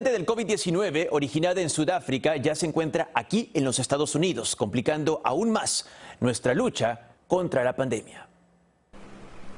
del COVID-19, originada en Sudáfrica, ya se encuentra aquí en los Estados Unidos, complicando aún más nuestra lucha contra la pandemia.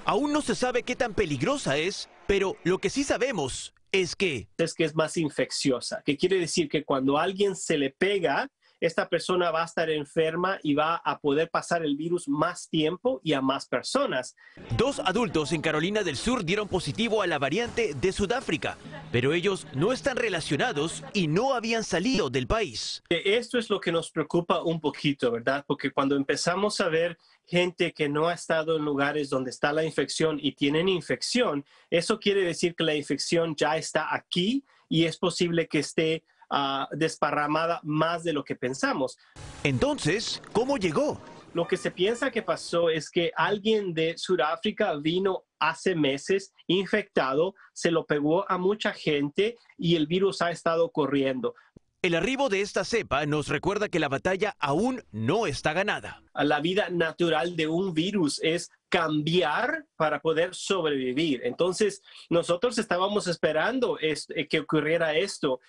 Aún no se sabe qué tan peligrosa es, pero lo que sí sabemos es que... Es que es más infecciosa, que quiere decir que cuando alguien se le pega, esta persona va a estar enferma y va a poder pasar el virus más tiempo y a más personas. Dos adultos en Carolina del Sur dieron positivo a la variante de Sudáfrica, pero ellos no están relacionados y no habían salido del país. Eh, esto es lo que nos preocupa un poquito, ¿verdad? Porque cuando empezamos a ver gente que no ha estado en lugares donde está la infección y tienen infección, eso quiere decir que la infección ya está aquí y es posible que esté Ah, desparramada más de lo que pensamos. Entonces, ¿cómo llegó? Lo que se piensa que pasó es que alguien de Sudáfrica vino hace meses infectado, se lo pegó a mucha gente y el virus ha estado corriendo. El arribo de esta cepa nos recuerda que la batalla aún no está ganada. La vida natural de un virus es cambiar para poder sobrevivir. Entonces, nosotros estábamos esperando eh, que ocurriera esto.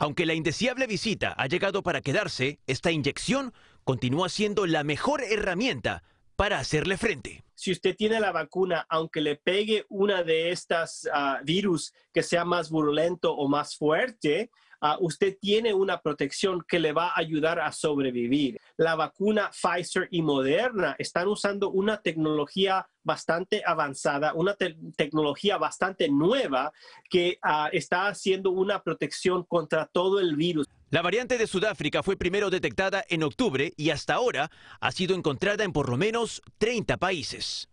Aunque la indeseable visita ha llegado para quedarse, esta inyección continúa siendo la mejor herramienta para hacerle frente. Si usted tiene la vacuna, aunque le pegue una de estas ah, virus que sea más virulento o más fuerte, Ah, usted tiene una protección que le va a ayudar a sobrevivir. La vacuna Pfizer y Moderna están usando una tecnología bastante avanzada, una tecnología bastante nueva que ah, está haciendo una protección contra todo el virus. La variante de Sudáfrica fue primero detectada en octubre y hasta ahora ha sido encontrada en por lo menos 30 países.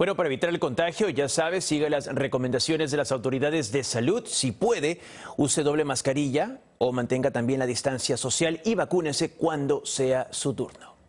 Bueno, para evitar el contagio, ya sabes, siga las recomendaciones de las autoridades de salud. Si puede, use doble mascarilla o mantenga también la distancia social y vacúnese cuando sea su turno.